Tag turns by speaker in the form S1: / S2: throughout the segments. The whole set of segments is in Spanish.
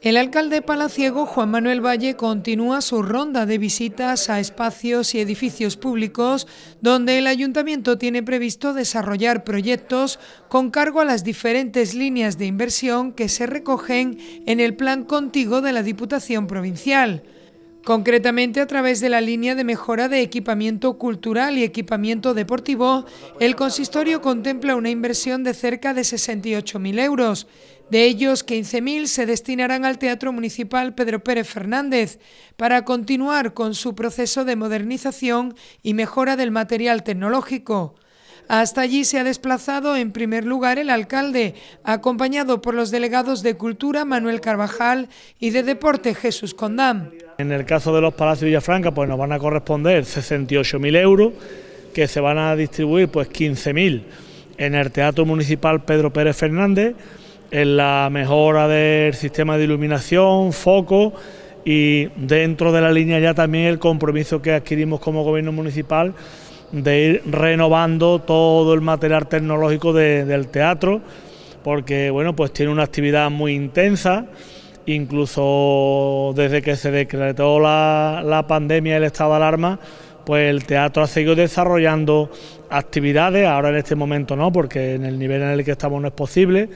S1: El alcalde palaciego Juan Manuel Valle continúa su ronda de visitas a espacios y edificios públicos donde el ayuntamiento tiene previsto desarrollar proyectos con cargo a las diferentes líneas de inversión que se recogen en el Plan Contigo de la Diputación Provincial. Concretamente a través de la línea de mejora de equipamiento cultural y equipamiento deportivo, el consistorio contempla una inversión de cerca de 68.000 euros. De ellos, 15.000 se destinarán al Teatro Municipal Pedro Pérez Fernández para continuar con su proceso de modernización y mejora del material tecnológico. Hasta allí se ha desplazado en primer lugar el alcalde, acompañado por los delegados de Cultura Manuel Carvajal y de Deporte Jesús Condam.
S2: En el caso de los Palacios Villafranca pues nos van a corresponder 68.000 euros, que se van a distribuir pues 15.000 en el Teatro Municipal Pedro Pérez Fernández, en la mejora del sistema de iluminación, foco y dentro de la línea ya también el compromiso que adquirimos como gobierno municipal de ir renovando todo el material tecnológico del teatro, porque bueno, pues tiene una actividad muy intensa, incluso desde que se decretó la, la pandemia el estado de alarma, pues el teatro ha seguido desarrollando actividades, ahora en este momento no, porque en el nivel en el que estamos no es posible,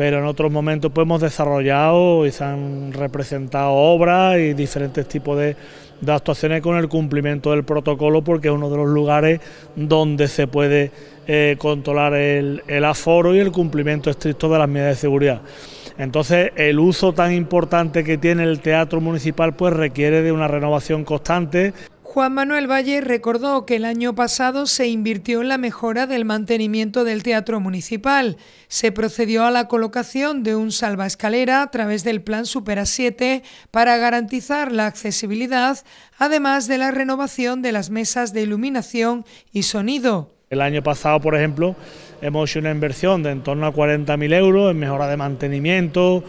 S2: pero en otros momentos pues hemos desarrollado y se han representado obras y diferentes tipos de, actuaciones con el cumplimiento del protocolo porque es uno de los lugares donde se puede eh, controlar el, el aforo y el cumplimiento estricto de las medidas de seguridad. Entonces, el uso tan importante que tiene el teatro municipal pues requiere de una renovación constante.
S1: Juan Manuel Valle recordó que el año pasado se invirtió en la mejora del mantenimiento del teatro municipal. Se procedió a la colocación de un salvaescalera a través del Plan Supera 7 para garantizar la accesibilidad, además de la renovación de las mesas de iluminación y sonido.
S2: El año pasado, por ejemplo, hemos hecho una inversión de en torno a 40.000 euros en mejora de mantenimiento,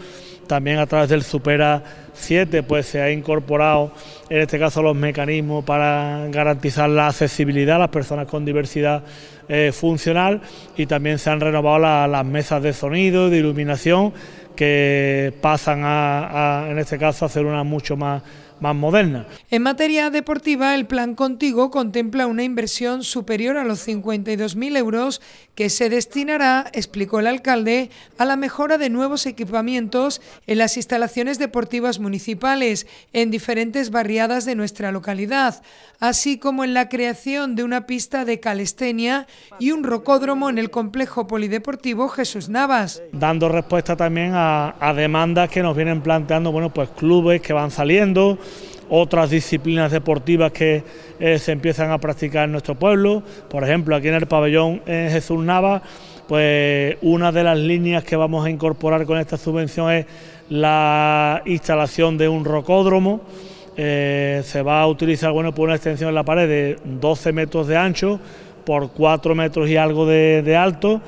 S2: también a través del Supera 7 pues se ha incorporado en este caso los mecanismos para garantizar la accesibilidad a las personas con diversidad eh, funcional y también se han renovado las mesas de sonido, de iluminación que pasan a, en este caso a ser una mucho más más moderna.
S1: En materia deportiva, el plan Contigo contempla una inversión superior a los 52.000 euros que se destinará, explicó el alcalde, a la mejora de nuevos equipamientos en las instalaciones deportivas municipales en diferentes barriadas de nuestra localidad, así como en la creación de una pista de calistenia y un rocódromo en el complejo polideportivo Jesús Navas.
S2: Dando respuesta también a demandas que nos vienen planteando bueno, pues clubes que van saliendo, otras disciplinas deportivas que eh, se empiezan a practicar en nuestro pueblo. Por ejemplo, aquí en el pabellón eh, Jesús Nava, pues una de las líneas que vamos a incorporar con esta subvención es la instalación de un rocódromo. Eh, se va a utilizar bueno, por una extensión en la pared de 12 metros de ancho por 4 metros y algo de, de alto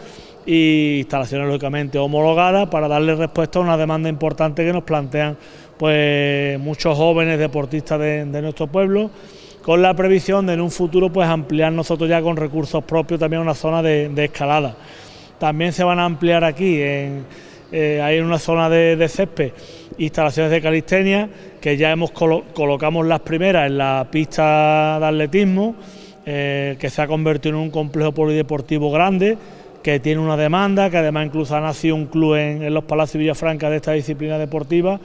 S2: y instalaciones lógicamente homologadas para darle respuesta a una demanda importante que nos plantean pues muchos jóvenes deportistas de, nuestro pueblo con la previsión de en un futuro pues ampliar nosotros ya con recursos propios también una zona de, escalada. También se van a ampliar aquí, en, eh, una zona de, de, césped, instalaciones de calistenia, que ya hemos colocamos las primeras en la pista de atletismo, eh, que se ha convertido en un complejo polideportivo grande, que tiene una demanda, que además incluso ha nacido un club en, en los Palacios Villafranca de esta disciplina deportiva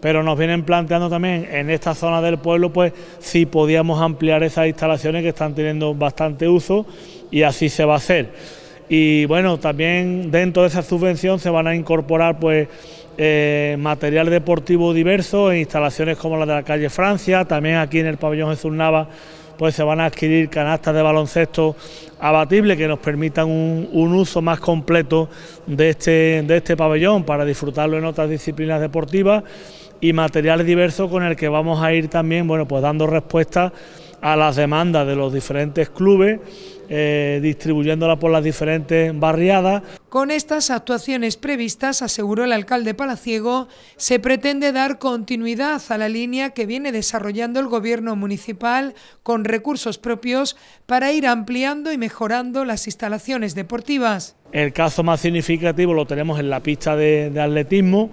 S2: pero nos vienen planteando también en esta zona del pueblo, pues si podíamos ampliar esas instalaciones que están teniendo bastante uso y así se va a hacer. Y bueno, también dentro de esa subvención se van a incorporar pues eh, material deportivo diverso en instalaciones como la de la calle Francia, también aquí en el pabellón Jesús Nava pues se van a adquirir canastas de baloncesto ...abatibles que nos permitan un, uso más completo de este, de este pabellón para disfrutarlo en otras disciplinas deportivas y material diverso con el que vamos a ir también bueno, pues dando respuesta a las demandas de los diferentes clubes, eh, distribuyéndola por las diferentes barriadas.
S1: Con estas actuaciones previstas, aseguró el alcalde Palaciego, se pretende dar continuidad a la línea que viene desarrollando el Gobierno municipal con recursos propios para ir ampliando y mejorando las instalaciones deportivas.
S2: El caso más significativo lo tenemos en la pista de atletismo,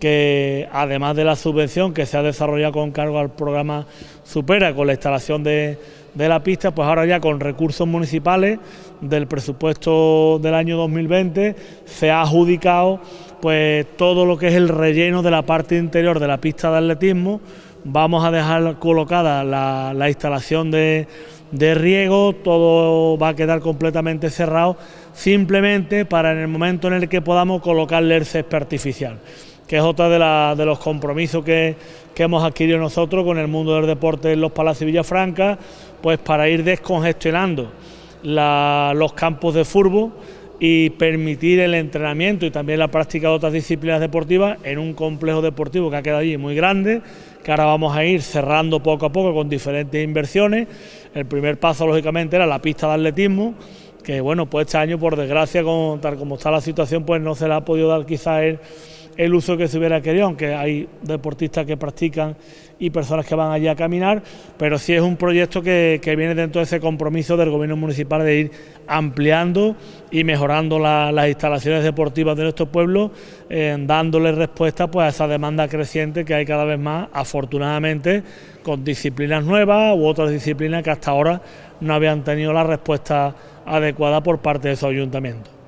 S2: que además de la subvención que se ha desarrollado con cargo al programa Supera, con la instalación de, la pista, pues ahora ya con recursos municipales del presupuesto del año 2020 se ha adjudicado pues todo lo que es el relleno de la parte interior de la pista de atletismo. Vamos a dejar colocada la, instalación de, de riego, todo va a quedar completamente cerrado, simplemente para en el momento en el que podamos colocarle el césped artificial que es otra de, los compromisos que, hemos adquirido nosotros con el mundo del deporte en los Palacios Villafranca, pues para ir descongestionando los campos de fútbol y permitir el entrenamiento y también la práctica de otras disciplinas deportivas en un complejo deportivo que ha quedado allí muy grande, que ahora vamos a ir cerrando poco a poco con diferentes inversiones. El primer paso, lógicamente, era la pista de atletismo, que bueno, pues este año, por desgracia, tal como está la situación, pues no se la ha podido dar quizás el el uso que se hubiera querido, aunque hay deportistas que practican y personas que van allí a caminar, pero sí es un proyecto que, viene dentro de ese compromiso del gobierno municipal de ir ampliando y mejorando las instalaciones deportivas de nuestro pueblo, eh, dándole respuesta pues, a esa demanda creciente que hay cada vez más, afortunadamente, con disciplinas nuevas u otras disciplinas que hasta ahora no habían tenido la respuesta adecuada por parte de su ayuntamiento.